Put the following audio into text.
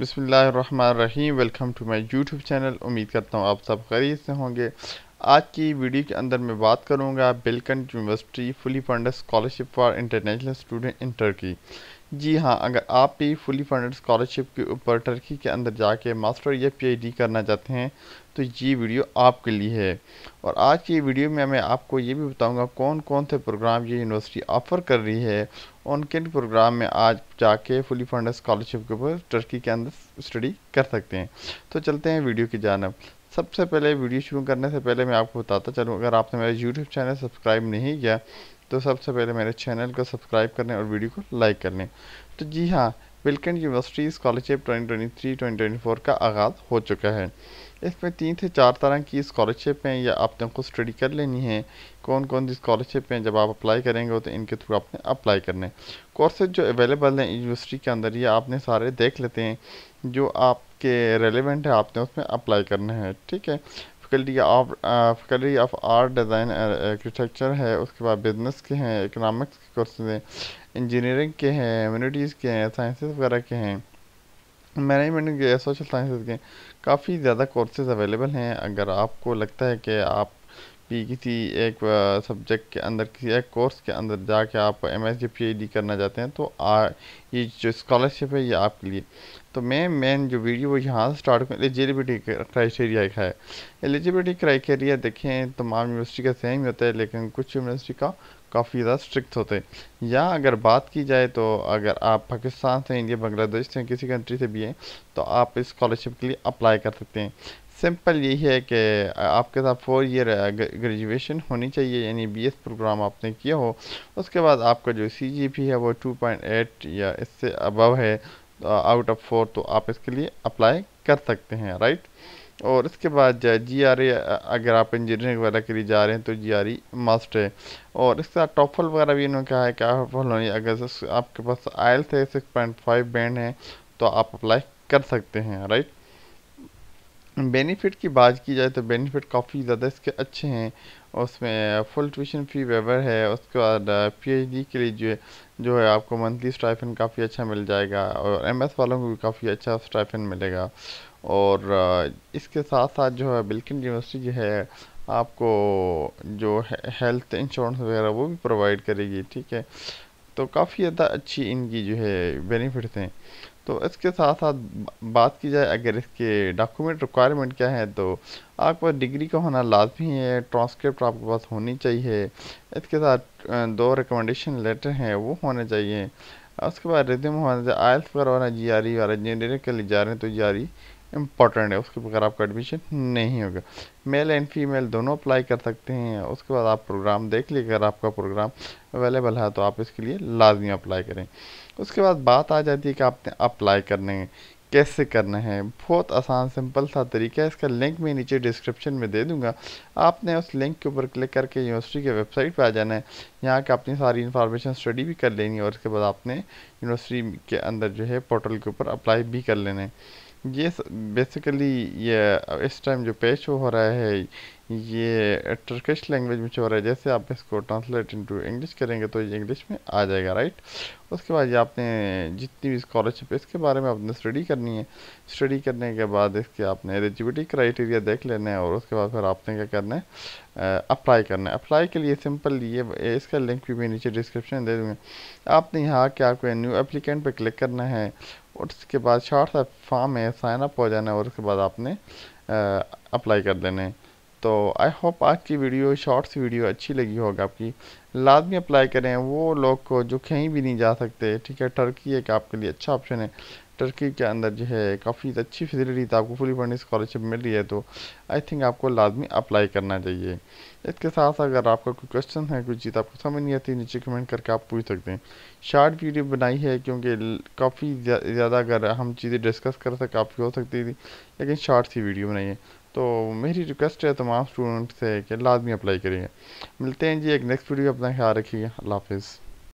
बिसमीम welcome to my YouTube channel उम्मीद करता हूँ आप सब खरीद से होंगे आज की वीडियो के अंदर मैं बात करूँगा Bilkent university fully funded scholarship for international student in Turkey जी हाँ अगर आप भी फुली फंडेड स्कॉलरशिप के ऊपर टर्की के अंदर जाके मास्टर या पीएचडी करना चाहते हैं तो ये वीडियो आपके लिए है और आज की वीडियो में मैं आपको ये भी बताऊंगा कौन कौन से प्रोग्राम ये यूनिवर्सिटी ऑफ़र कर रही है ऑन किट प्रोग्राम में आज जाके फुली फंड स्कॉलरशिप के ऊपर टर्की के अंदर स्टडी कर सकते हैं तो चलते हैं वीडियो की जानब सबसे पहले वीडियो शुरू करने से पहले मैं आपको बताता चलूँ अगर आपने मेरा यूट्यूब चैनल सब्सक्राइब नहीं किया तो सबसे पहले मेरे चैनल को सब्सक्राइब करने और वीडियो को लाइक कर लें तो जी हाँ विल्कन यूनिवर्सिटी स्कॉलरशिप 2023-2024 का आगाज़ हो चुका है इसमें तीन से चार तरह की स्कॉलरशिप हैं या आपने खुद स्टडी कर लेनी है कौन कौन सी स्कॉलरशिप हैं जब आप अप्लाई करेंगे तो इनके थ्रू आपने अप्लाई करने कोर्सेज जो अवेलेबल हैं यूनिवर्सिटी के अंदर ये आपने सारे देख लेते हैं जो आपके रेलिवेंट है आपने उसमें अप्लाई करना है ठीक है faculty of faculty of art design architecture है उसके बाद बिजनेस के हैं इकनॉमिक्स के कोर्सेज हैं इंजीनियरिंग के हैं कम्यूनिटीज़ के हैं साइंसेस वगैरह के हैं मैनेजमेंट के सोशल साइंसेज के काफ़ी ज़्यादा कोर्सेज अवेलेबल हैं अगर आपको लगता है कि आप भी किसी एक सब्जेक्ट के अंदर किसी एक कोर्स के अंदर जाके आप एम एस पी करना चाहते हैं तो आ ये जो स्कॉलरशिप है ये आपके लिए तो मैं मेन जो वीडियो वो यहाँ से स्टार्ट करूँ एलिजिबिलिटी क्राइटेरिया का है एलिजिबिलिटी क्राइटेरिया देखें तमाम यूनिवर्सिटी का सेम होता है लेकिन कुछ यूनिवर्सिटी का काफ़ी ज़्यादा स्ट्रिक्ट होते या अगर बात की जाए तो अगर आप पाकिस्तान से इंडिया बांग्लादेश से किसी कंट्री से भी हैं तो आप इस स्कॉलरशिप के लिए अप्लाई कर सकते हैं सिंपल यही है कि आपके साथ फोर ईयर ग्रेजुएशन होनी चाहिए यानी बीएस प्रोग्राम आपने किया हो उसके बाद आपका जो सीजीपी है वो 2.8 या इससे अबव है आउट ऑफ फोर तो आप इसके लिए अप्लाई कर सकते हैं राइट और इसके बाद जी आर अगर आप इंजीनियरिंग वगैरह के लिए जा रहे हैं तो जी आर मस्ट है और इसके साथ टॉफल वगैरह भी इन्होंने कहा है कि आप होनी अगर आपके पास आयल से सिक्स पॉइंट फाइव बैंड है तो आप अप्लाई कर सकते हैं राइट बेनिफिट की बात की जाए तो बेनिफिट काफ़ी ज़्यादा इसके अच्छे हैं उसमें फुल ट्यूशन फ़ी वेवर है उसके बाद पीएचडी के लिए जो है जो है आपको मंथली स्टाइफन काफ़ी अच्छा मिल जाएगा और एमएस वालों को भी काफ़ी अच्छा स्टाइफन मिलेगा और इसके साथ साथ जो है बिल्किन यूनिवर्सिटी जो है आपको जो है, हेल्थ इंश्योरेंस वगैरह वो भी प्रोवाइड करेगी ठीक है तो काफ़ी ज़्यादा अच्छी इनकी जो है बेनिफिट्स हैं तो इसके साथ साथ बात की जाए अगर इसके डॉक्यूमेंट रिक्वायरमेंट क्या है तो आपके पास डिग्री का होना लाजमी है ट्रांसक्रिप्ट आपके पास होनी चाहिए इसके साथ दो रिकमेंडेशन लेटर हैं वो होने चाहिए उसके बाद रिज्यूम होना चाहिए आयल्स वगैरह होना जी आर ई और इंजीनियरिंग के लिए जा रहे हैं तो जी इम्पॉर्टेंट है उसके बगैर आपका एडमिशन नहीं होगा मेल एंड फीमेल दोनों अप्लाई कर सकते हैं उसके बाद आप प्रोग्राम देख लीजिए अगर आपका प्रोग्राम अवेलेबल है तो आप इसके लिए लाजमी अप्लाई करें उसके बाद बात आ जाती है कि आपने अप्लाई करने कैसे करना है बहुत आसान सिंपल सा तरीका है इसका लिंक मैं नीचे डिस्क्रिप्शन में दे दूंगा आपने उस लिंक के ऊपर क्लिक करके यूनिवर्सिटी के वेबसाइट पर आ जाना है यहाँ के अपनी सारी इन्फॉर्मेशन स्टडी भी कर लेनी है और उसके बाद आपने यूनिवर्सिटी के अंदर जो है पोर्टल के ऊपर अप्लाई भी कर लेना है ये बेसिकली ये इस टाइम जो पेश हो रहा है ये टर्किश लैंग्वेज में हो रहा है जैसे आप इसको ट्रांसलेट इनटू इंग्लिश करेंगे तो ये इंग्लिश में आ जाएगा राइट उसके बाद ये आपने जितनी भी स्कॉलरशिप इसके बारे में आपने स्टडी करनी है स्टडी करने के बाद इसके आपने एलिजिबिलिटी क्राइटेरिया देख लेना है और उसके बाद फिर आपने क्या करना है अप्लाई करना है अप्लाई के लिए सिंपल ये इसका लिंक भी मैं नीचे डिस्क्रिप्शन दे दूँगा आपने यहाँ आके आपको न्यू अप्लीकेंट पर क्लिक करना है और उसके बाद शॉर्ट सा फॉर्म में साइन अप हो जाना है और उसके बाद आपने अप्लाई कर देना है तो आई होप आज की वीडियो शॉर्ट्स वीडियो अच्छी लगी होगा आपकी लाजमी अप्लाई करें वो लोग को जो कहीं भी नहीं जा सकते ठीक है टर्की एक आपके लिए अच्छा ऑप्शन है टर्की के अंदर जो है काफ़ी अच्छी फैसिलिटी थी तो आपको फुली फंड स्कॉलरशिप मिल रही है तो आई थिंक आपको लाजमी अप्लाई करना चाहिए इसके साथ अगर आपका कोई क्वेश्चन है कोई चीज़ आपको समझ नहीं आती नीचे कमेंट करके आप पूछ सकते हैं शार्ट वीडियो बनाई है क्योंकि काफ़ी ज़्यादा अगर हम चीज़ें डिस्कस कर सकें आपकी हो सकती थी लेकिन शार्ट सी वीडियो बनाई है तो मेरी रिक्वेस्ट है तमाम स्टूडेंट से कि लाजमी अप्लाई करिए मिलते हैं जी एक नेक्स्ट वीडियो अपना ख्याल रखिए अल्लाह हाफिज़